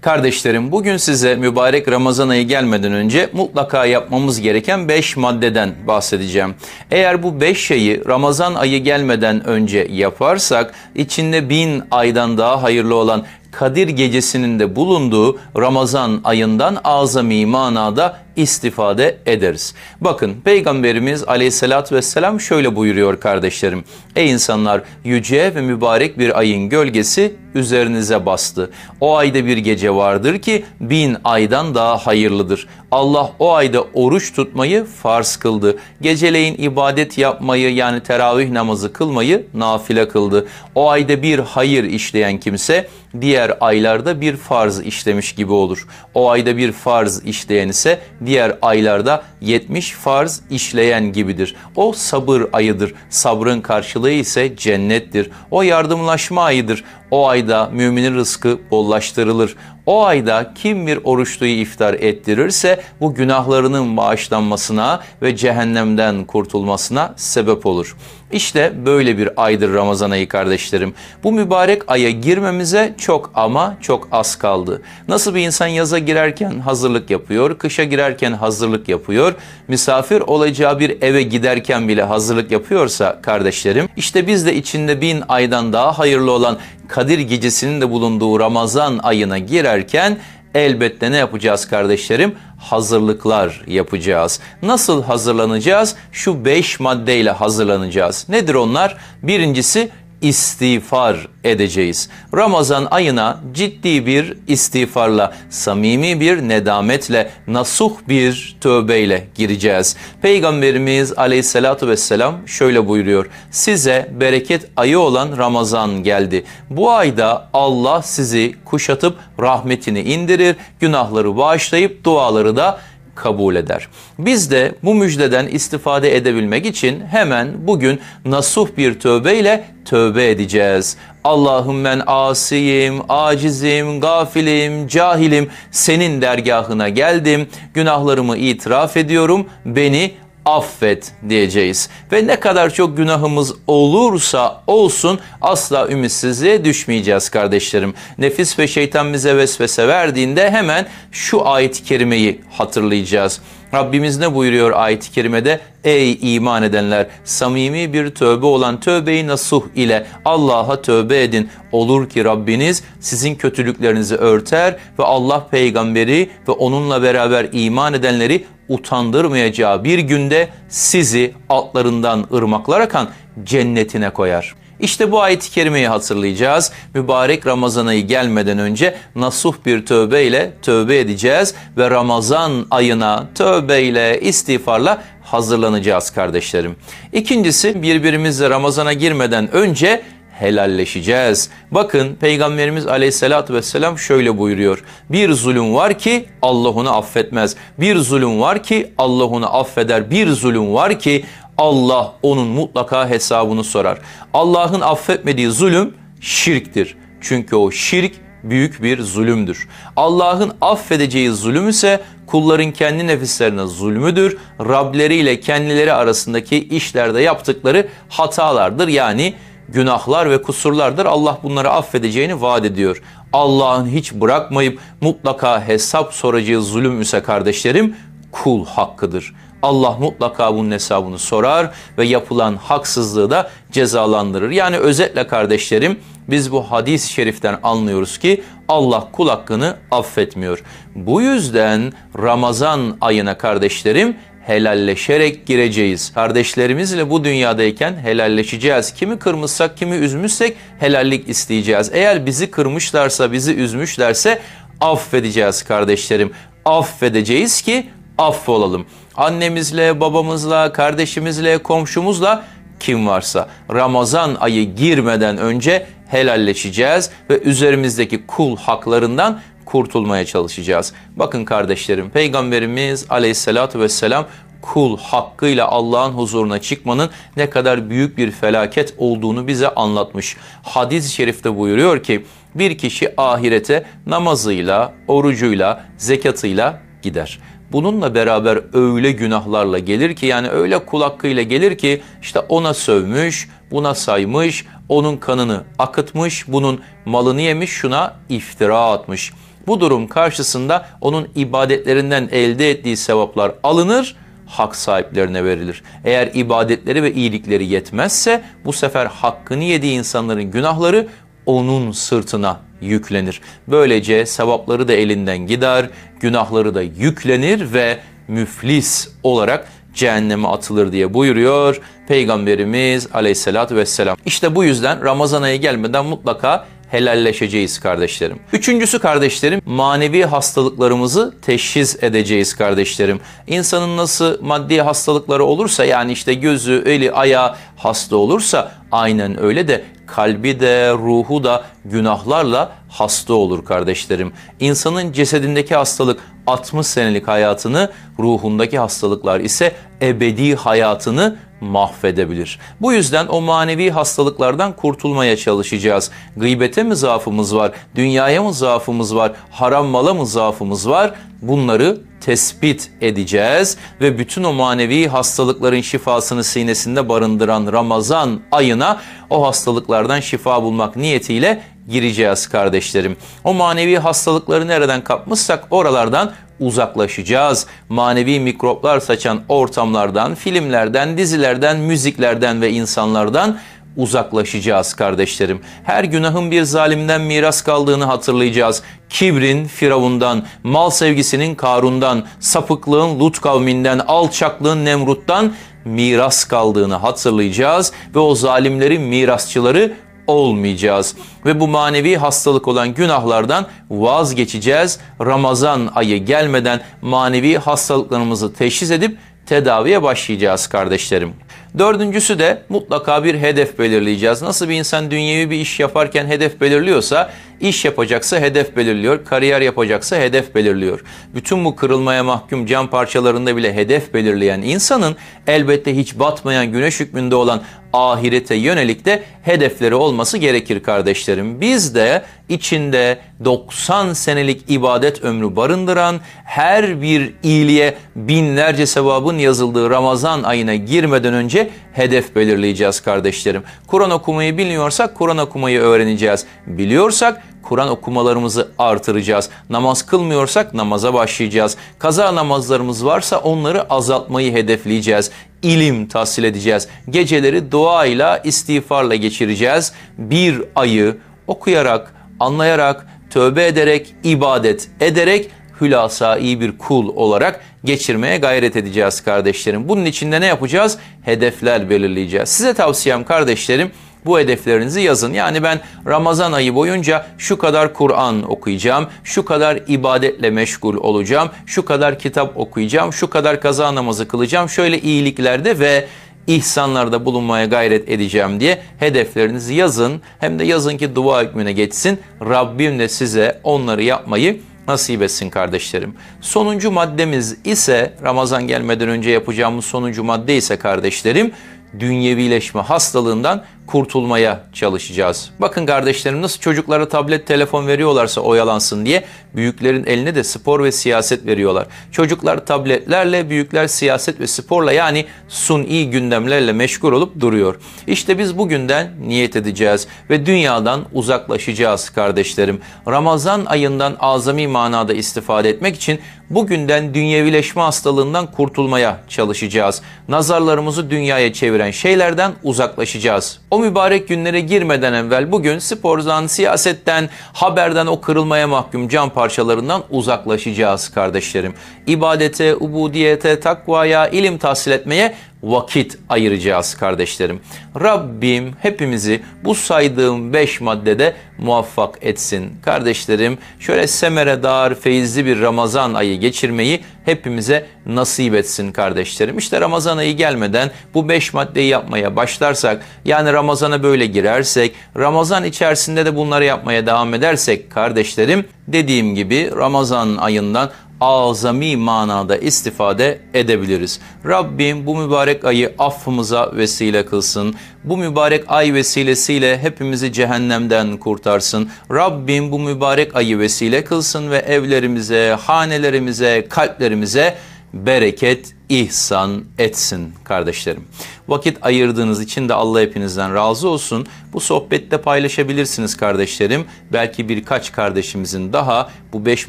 Kardeşlerim bugün size mübarek Ramazan ayı gelmeden önce mutlaka yapmamız gereken 5 maddeden bahsedeceğim. Eğer bu 5 şeyi Ramazan ayı gelmeden önce yaparsak içinde bin aydan daha hayırlı olan Kadir gecesinin de bulunduğu Ramazan ayından azami manada istifade ederiz. Bakın Peygamberimiz aleyhissalatü vesselam şöyle buyuruyor kardeşlerim. Ey insanlar yüce ve mübarek bir ayın gölgesi üzerinize bastı. O ayda bir gece vardır ki bin aydan daha hayırlıdır. Allah o ayda oruç tutmayı farz kıldı. Geceleyin ibadet yapmayı yani teravih namazı kılmayı nafile kıldı. O ayda bir hayır işleyen kimse diğer aylarda bir farz işlemiş gibi olur. O ayda bir farz işleyen ise diğer aylarda 70 farz işleyen gibidir. O sabır ayıdır. Sabrın karşılığı ise cennettir. O yardımlaşma ayıdır. O ayda müminin rızkı bollaştırılır o ayda kim bir oruçluyu iftar ettirirse bu günahlarının bağışlanmasına ve cehennemden kurtulmasına sebep olur. İşte böyle bir aydır Ramazan ayı kardeşlerim. Bu mübarek aya girmemize çok ama çok az kaldı. Nasıl bir insan yaza girerken hazırlık yapıyor, kışa girerken hazırlık yapıyor, misafir olacağı bir eve giderken bile hazırlık yapıyorsa kardeşlerim, işte biz de içinde bin aydan daha hayırlı olan Kadir gecesinin de bulunduğu Ramazan ayına girer derken elbette ne yapacağız kardeşlerim? Hazırlıklar yapacağız. Nasıl hazırlanacağız? Şu beş maddeyle hazırlanacağız. Nedir onlar? Birincisi istiğfar edeceğiz. Ramazan ayına ciddi bir istiğfarla, samimi bir nedametle, nasuh bir tövbeyle gireceğiz. Peygamberimiz aleyhissalatu vesselam şöyle buyuruyor. Size bereket ayı olan Ramazan geldi. Bu ayda Allah sizi kuşatıp rahmetini indirir, günahları bağışlayıp duaları da kabul eder. Biz de bu müjdeden istifade edebilmek için hemen bugün nasuh bir tövbeyle tövbe edeceğiz. Allah'ım ben asiyim, acizim, gafilim, cahilim. Senin dergahına geldim. Günahlarımı itiraf ediyorum. Beni affet diyeceğiz. Ve ne kadar çok günahımız olursa olsun asla ümitsizliğe düşmeyeceğiz kardeşlerim. Nefis ve şeytan bize vesvese verdiğinde hemen şu ayet-i kerimeyi hatırlayacağız. Rabbimiz ne buyuruyor ayet-i kerimede? Ey iman edenler! Samimi bir tövbe olan tövbeyi nasuh ile Allah'a tövbe edin. Olur ki Rabbiniz sizin kötülüklerinizi örter ve Allah peygamberi ve onunla beraber iman edenleri utandırmayacağı bir günde sizi altlarından ırmaklar akan cennetine koyar.'' İşte bu ayet-i kerimeyi hatırlayacağız. Mübarek Ramazan ayı gelmeden önce nasuh bir tövbe ile tövbe edeceğiz ve Ramazan ayına tövbe ile istiğfarla hazırlanacağız kardeşlerim. İkincisi birbirimizle Ramazan'a girmeden önce helalleşeceğiz. Bakın Peygamberimiz aleyhissalatü vesselam şöyle buyuruyor. Bir zulüm var ki Allah onu affetmez. Bir zulüm var ki Allah onu affeder. Bir zulüm var ki Allah onun mutlaka hesabını sorar. Allah'ın affetmediği zulüm şirktir. Çünkü o şirk büyük bir zulümdür. Allah'ın affedeceği zulüm ise kulların kendi nefislerine zulmüdür. Rableriyle kendileri arasındaki işlerde yaptıkları hatalardır. Yani günahlar ve kusurlardır. Allah bunları affedeceğini vaat ediyor. Allah'ın hiç bırakmayıp mutlaka hesap soracağı zulüm ise kardeşlerim kul hakkıdır. Allah mutlaka bunun hesabını sorar ve yapılan haksızlığı da cezalandırır. Yani özetle kardeşlerim biz bu hadis-i şeriften anlıyoruz ki Allah kul hakkını affetmiyor. Bu yüzden Ramazan ayına kardeşlerim helalleşerek gireceğiz. Kardeşlerimizle bu dünyadayken helalleşeceğiz. Kimi kırmışsak, kimi üzmüşsek helallik isteyeceğiz. Eğer bizi kırmışlarsa, bizi üzmüşlerse affedeceğiz kardeşlerim. Affedeceğiz ki affolalım. Annemizle, babamızla, kardeşimizle, komşumuzla kim varsa Ramazan ayı girmeden önce helalleşeceğiz ve üzerimizdeki kul haklarından kurtulmaya çalışacağız. Bakın kardeşlerim Peygamberimiz aleyhissalatü vesselam kul hakkıyla Allah'ın huzuruna çıkmanın ne kadar büyük bir felaket olduğunu bize anlatmış. Hadis-i şerifte buyuruyor ki bir kişi ahirete namazıyla, orucuyla, zekatıyla gider bununla beraber öyle günahlarla gelir ki yani öyle kul hakkıyla gelir ki işte ona sövmüş, buna saymış, onun kanını akıtmış, bunun malını yemiş, şuna iftira atmış. Bu durum karşısında onun ibadetlerinden elde ettiği sevaplar alınır, hak sahiplerine verilir. Eğer ibadetleri ve iyilikleri yetmezse bu sefer hakkını yediği insanların günahları onun sırtına yüklenir. Böylece sevapları da elinden gider, günahları da yüklenir ve müflis olarak cehenneme atılır diye buyuruyor Peygamberimiz aleyhissalatü vesselam. İşte bu yüzden Ramazan ayı gelmeden mutlaka helalleşeceğiz kardeşlerim. Üçüncüsü kardeşlerim manevi hastalıklarımızı teşhis edeceğiz kardeşlerim. İnsanın nasıl maddi hastalıkları olursa yani işte gözü, eli, ayağı hasta olursa aynen öyle de kalbi de ruhu da günahlarla hasta olur kardeşlerim. İnsanın cesedindeki hastalık 60 senelik hayatını, ruhundaki hastalıklar ise ebedi hayatını mahvedebilir. Bu yüzden o manevi hastalıklardan kurtulmaya çalışacağız. Gıybete mi zaafımız var, dünyaya mı zaafımız var, haram mala mı zaafımız var? Bunları tespit edeceğiz ve bütün o manevi hastalıkların şifasını sinesinde barındıran Ramazan ayına o hastalıklardan şifa bulmak niyetiyle gireceğiz kardeşlerim. O manevi hastalıkları nereden kapmışsak oralardan uzaklaşacağız. Manevi mikroplar saçan ortamlardan, filmlerden, dizilerden, müziklerden ve insanlardan uzaklaşacağız kardeşlerim. Her günahın bir zalimden miras kaldığını hatırlayacağız. Kibrin Firavundan, mal sevgisinin Karun'dan, sapıklığın Lut kavminden, alçaklığın Nemrut'tan miras kaldığını hatırlayacağız ve o zalimlerin mirasçıları olmayacağız. Ve bu manevi hastalık olan günahlardan vazgeçeceğiz. Ramazan ayı gelmeden manevi hastalıklarımızı teşhis edip tedaviye başlayacağız kardeşlerim. Dördüncüsü de mutlaka bir hedef belirleyeceğiz. Nasıl bir insan dünyevi bir iş yaparken hedef belirliyorsa İş yapacaksa hedef belirliyor, kariyer yapacaksa hedef belirliyor. Bütün bu kırılmaya mahkum cam parçalarında bile hedef belirleyen insanın elbette hiç batmayan güneş hükmünde olan ahirete yönelik de hedefleri olması gerekir kardeşlerim. Biz de içinde 90 senelik ibadet ömrü barındıran her bir iyiliğe binlerce sevabın yazıldığı Ramazan ayına girmeden önce hedef belirleyeceğiz kardeşlerim. Kur'an okumayı bilmiyorsak Kur'an okumayı öğreneceğiz. Biliyorsak Kur'an okumalarımızı artıracağız. Namaz kılmıyorsak namaza başlayacağız. Kaza namazlarımız varsa onları azaltmayı hedefleyeceğiz. İlim tahsil edeceğiz. Geceleri duayla, istiğfarla geçireceğiz. Bir ayı okuyarak, anlayarak, tövbe ederek, ibadet ederek hülasa iyi bir kul olarak geçirmeye gayret edeceğiz kardeşlerim. Bunun içinde ne yapacağız? Hedefler belirleyeceğiz. Size tavsiyem kardeşlerim bu hedeflerinizi yazın. Yani ben Ramazan ayı boyunca şu kadar Kur'an okuyacağım, şu kadar ibadetle meşgul olacağım, şu kadar kitap okuyacağım, şu kadar kaza namazı kılacağım, şöyle iyiliklerde ve ihsanlarda bulunmaya gayret edeceğim diye hedeflerinizi yazın. Hem de yazın ki dua hükmüne geçsin. Rabbim de size onları yapmayı nasip etsin kardeşlerim. Sonuncu maddemiz ise Ramazan gelmeden önce yapacağımız sonuncu madde ise kardeşlerim dünyevileşme hastalığından kurtulmaya çalışacağız. Bakın kardeşlerim nasıl çocuklara tablet telefon veriyorlarsa oyalansın diye büyüklerin eline de spor ve siyaset veriyorlar. Çocuklar tabletlerle büyükler siyaset ve sporla yani suni gündemlerle meşgul olup duruyor. İşte biz bugünden niyet edeceğiz ve dünyadan uzaklaşacağız kardeşlerim. Ramazan ayından azami manada istifade etmek için bugünden dünyevileşme hastalığından kurtulmaya çalışacağız. Nazarlarımızı dünyaya çeviren şeylerden uzaklaşacağız. O o mübarek günlere girmeden evvel bugün spordan, siyasetten, haberden o kırılmaya mahkum can parçalarından uzaklaşacağız kardeşlerim. İbadete, ubudiyete, takvaya, ilim tahsil etmeye vakit ayıracağız kardeşlerim. Rabbim hepimizi bu saydığım beş maddede muvaffak etsin. Kardeşlerim şöyle semere dar feyizli bir Ramazan ayı geçirmeyi hepimize nasip etsin kardeşlerim. İşte Ramazan ayı gelmeden bu beş maddeyi yapmaya başlarsak yani Ramazan'a böyle girersek Ramazan içerisinde de bunları yapmaya devam edersek kardeşlerim dediğim gibi Ramazan ayından azami manada istifade edebiliriz. Rabbim bu mübarek ayı affımıza vesile kılsın. Bu mübarek ay vesilesiyle hepimizi cehennemden kurtarsın. Rabbim bu mübarek ayı vesile kılsın ve evlerimize, hanelerimize, kalplerimize bereket, ihsan etsin kardeşlerim. Vakit ayırdığınız için de Allah hepinizden razı olsun. Bu sohbette paylaşabilirsiniz kardeşlerim. Belki birkaç kardeşimizin daha bu beş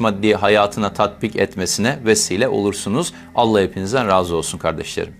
maddeyi hayatına tatbik etmesine vesile olursunuz. Allah hepinizden razı olsun kardeşlerim.